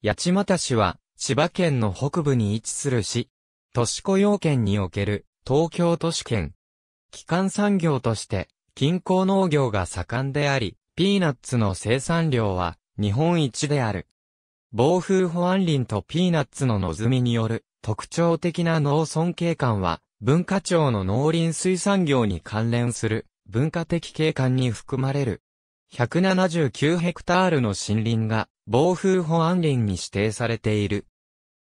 八街市は、千葉県の北部に位置する市、都市雇用圏における、東京都市圏。基幹産業として、近郊農業が盛んであり、ピーナッツの生産量は、日本一である。暴風保安林とピーナッツの望みによる、特徴的な農村景観は、文化庁の農林水産業に関連する、文化的景観に含まれる。179ヘクタールの森林が暴風保安林に指定されている。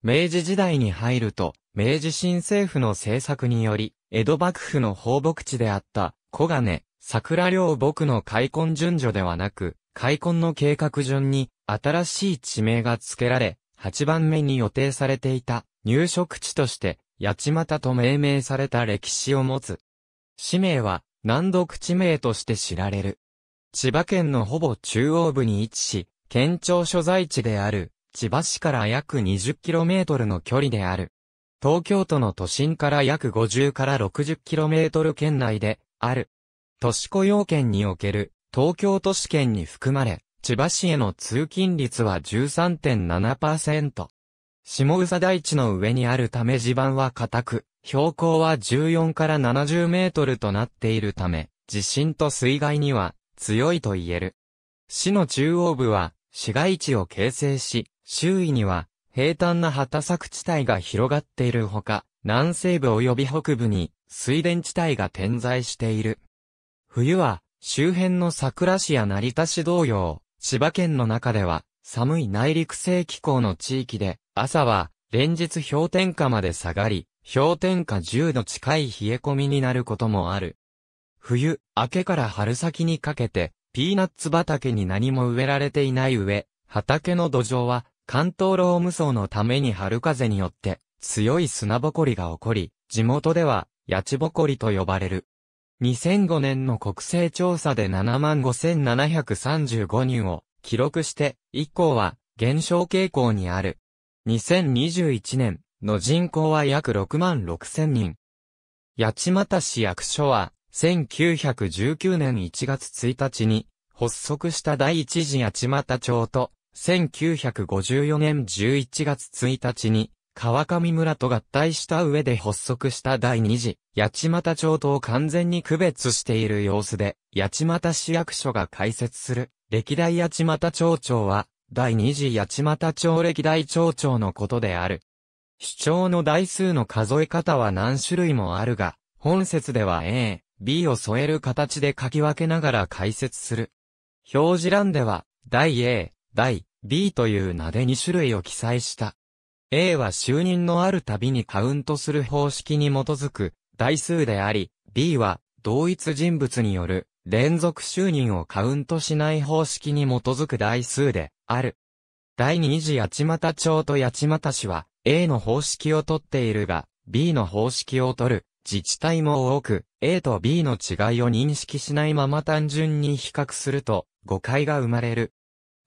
明治時代に入ると、明治新政府の政策により、江戸幕府の放牧地であった、小金、桜両牧の開墾順序ではなく、開墾の計画順に、新しい地名が付けられ、8番目に予定されていた、入植地として、八街と命名された歴史を持つ。氏名は、南独地名として知られる。千葉県のほぼ中央部に位置し、県庁所在地である、千葉市から約 20km の距離である。東京都の都心から約50から 60km 圏内で、ある。都市雇用圏における、東京都市圏に含まれ、千葉市への通勤率は13.7%。下宇佐台地の上にあるため地盤は固く、標高は14から70メートルとなっているため、地震と水害には強いと言える。市の中央部は市街地を形成し、周囲には平坦な畑作地帯が広がっているほか、南西部及び北部に水田地帯が点在している。冬は周辺の桜市や成田市同様、千葉県の中では寒い内陸性気候の地域で、朝は連日氷点下まで下がり、氷点下10度近い冷え込みになることもある。冬、明けから春先にかけて、ピーナッツ畑に何も植えられていない上、畑の土壌は関東ローム層のために春風によって強い砂ぼこりが起こり、地元では八千ぼこりと呼ばれる。2005年の国勢調査で75,735人を記録して以降は減少傾向にある。2021年の人口は約66,000人。八街市役所は1919年1月1日に発足した第一次八幡町と、1954年11月1日に川上村と合体した上で発足した第二次八幡町とを完全に区別している様子で、八幡市役所が開設する歴代八幡町長は、第二次八幡町歴代町長のことである。主張の台数の数え方は何種類もあるが、本説では A、B を添える形で書き分けながら解説する。表示欄では、第 A、第 B という名で2種類を記載した。A は就任のあるたびにカウントする方式に基づく台数であり、B は同一人物による連続就任をカウントしない方式に基づく台数である。第2次八幡町と八幡市は A の方式をとっているが、B の方式を取る自治体も多く、A と B の違いを認識しないまま単純に比較すると、誤解が生まれる。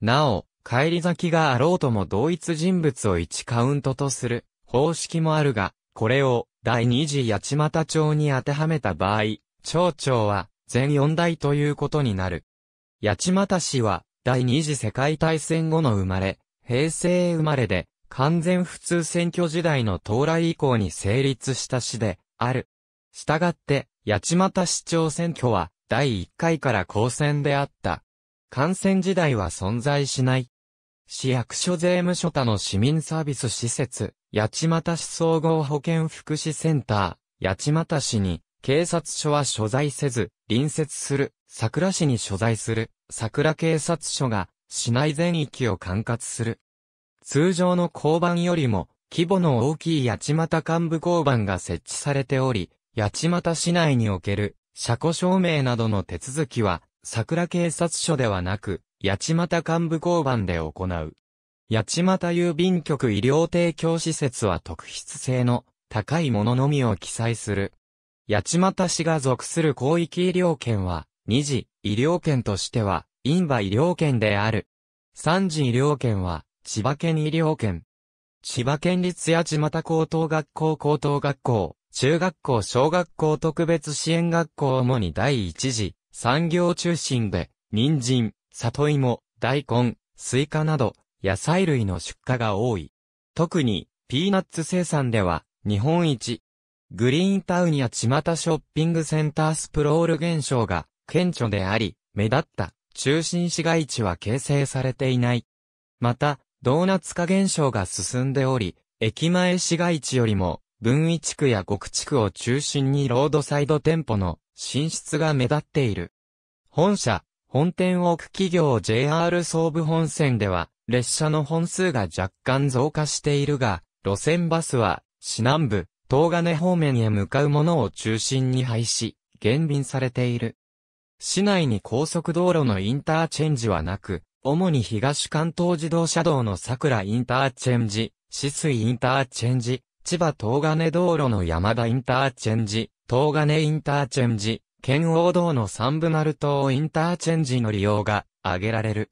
なお、帰り咲きがあろうとも同一人物を1カウントとする方式もあるが、これを第二次八幡町に当てはめた場合、町長は全4代ということになる。八幡市は第二次世界大戦後の生まれ、平成生まれで、完全普通選挙時代の到来以降に成立した市で、ある。したがって、八街市長選挙は、第1回から公選であった。感染時代は存在しない。市役所税務署他の市民サービス施設、八街市総合保健福祉センター、八街市に、警察署は所在せず、隣接する、桜市に所在する、桜警察署が、市内全域を管轄する。通常の交番よりも、規模の大きい八街幹部交番が設置されており、八街市内における車庫証明などの手続きは、桜警察署ではなく、八街幹部交番で行う。八街郵便局医療提供施設は特筆性の高いもののみを記載する。八街市が属する広域医療圏は、二次医療圏としては、インバ医療圏である。三次医療圏は、千葉県医療圏。千葉県立八幡高等学校高等学校、中学校小学校特別支援学校主に第一次、産業中心で、人参、里芋、大根、スイカなど、野菜類の出荷が多い。特に、ピーナッツ生産では、日本一。グリーンタウンや股ショッピングセンタースプロール現象が、顕著であり、目立った、中心市街地は形成されていない。また、ドーナツ化現象が進んでおり、駅前市街地よりも、分位地区や極地区を中心にロードサイド店舗の進出が目立っている。本社、本店を置く企業 JR 総武本線では、列車の本数が若干増加しているが、路線バスは、市南部、東金方面へ向かうものを中心に廃止、減便されている。市内に高速道路のインターチェンジはなく、主に東関東自動車道の桜インターチェンジ、止水インターチェンジ、千葉東金道路の山田インターチェンジ、東金インターチェンジ、県央道の三部丸島インターチェンジの利用が挙げられる。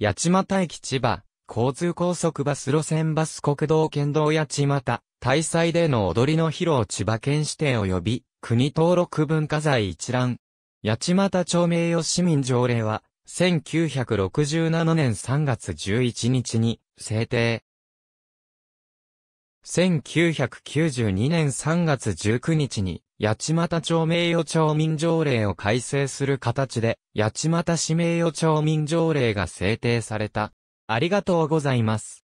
八幡駅千葉、交通高速バス路線バス国道県道八幡、大祭での踊りの披露千葉県指定及び、国登録文化財一覧。八幡町名誉市民条例は、1967年3月11日に制定。1992年3月19日に、八街町名誉町民条例を改正する形で、八街市名誉町民条例が制定された。ありがとうございます。